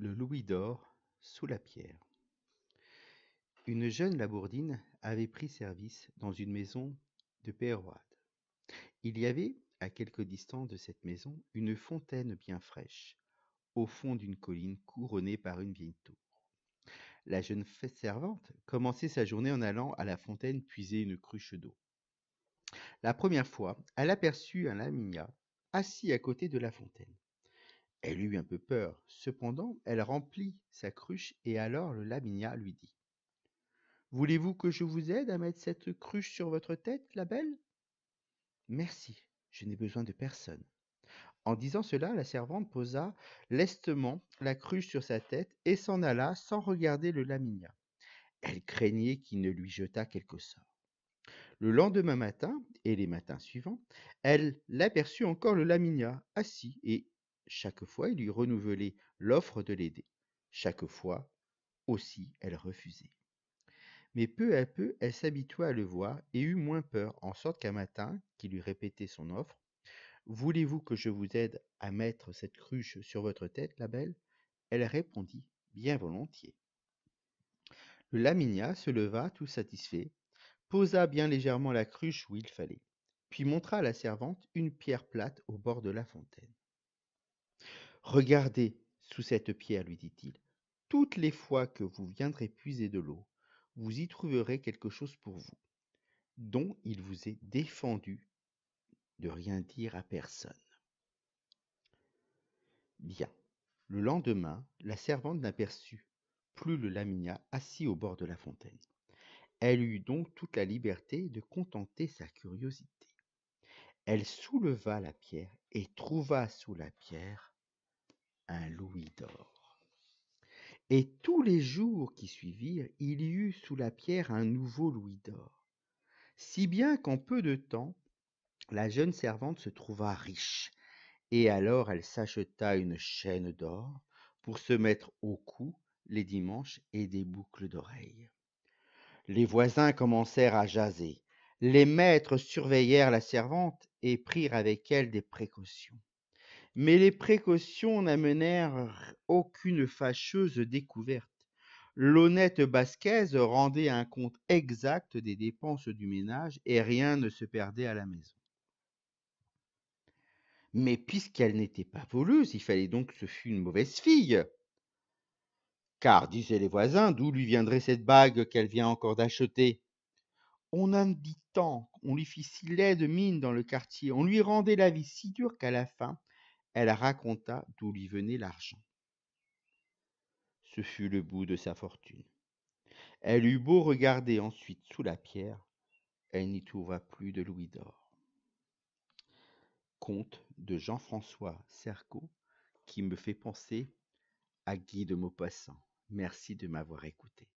le louis d'or sous la pierre. Une jeune Labourdine avait pris service dans une maison de Péroade. Il y avait, à quelque distance de cette maison, une fontaine bien fraîche, au fond d'une colline couronnée par une vieille tour. La jeune servante commençait sa journée en allant à la fontaine puiser une cruche d'eau. La première fois, elle aperçut un laminia assis à côté de la fontaine. Elle eut un peu peur, cependant elle remplit sa cruche, et alors le Laminia lui dit « Voulez-vous que je vous aide à mettre cette cruche sur votre tête, la belle ?»« Merci, je n'ai besoin de personne. » En disant cela, la servante posa lestement la cruche sur sa tête et s'en alla sans regarder le Laminia. Elle craignait qu'il ne lui jetât quelque sort. Le lendemain matin et les matins suivants, elle l'aperçut encore le Laminia, assis et chaque fois, il lui renouvelait l'offre de l'aider. Chaque fois, aussi, elle refusait. Mais peu à peu, elle s'habitua à le voir et eut moins peur, en sorte qu'un matin, qu'il lui répétait son offre, Voulez-vous que je vous aide à mettre cette cruche sur votre tête, la belle Elle répondit Bien volontiers. Le Laminia se leva tout satisfait, posa bien légèrement la cruche où il fallait, puis montra à la servante une pierre plate au bord de la fontaine. Regardez sous cette pierre, lui dit-il. Toutes les fois que vous viendrez puiser de l'eau, vous y trouverez quelque chose pour vous, dont il vous est défendu de rien dire à personne. Bien. Le lendemain, la servante n'aperçut plus le laminat assis au bord de la fontaine. Elle eut donc toute la liberté de contenter sa curiosité. Elle souleva la pierre et trouva sous la pierre louis d'or. Et tous les jours qui suivirent, il y eut sous la pierre un nouveau louis d'or. Si bien qu'en peu de temps, la jeune servante se trouva riche, et alors elle s'acheta une chaîne d'or pour se mettre au cou les dimanches et des boucles d'oreilles. Les voisins commencèrent à jaser, les maîtres surveillèrent la servante et prirent avec elle des précautions. Mais les précautions n'amenèrent aucune fâcheuse découverte. L'honnête Basquez rendait un compte exact des dépenses du ménage et rien ne se perdait à la maison. Mais puisqu'elle n'était pas voleuse, il fallait donc que ce fût une mauvaise fille. Car, disaient les voisins, d'où lui viendrait cette bague qu'elle vient encore d'acheter On en dit tant, on lui fit si laide mine dans le quartier, on lui rendait la vie si dure qu'à la fin, elle raconta d'où lui venait l'argent. Ce fut le bout de sa fortune. Elle eut beau regarder ensuite sous la pierre, elle n'y trouva plus de louis d'or. Conte de Jean-François Serco qui me fait penser à Guy de Maupassant. Merci de m'avoir écouté.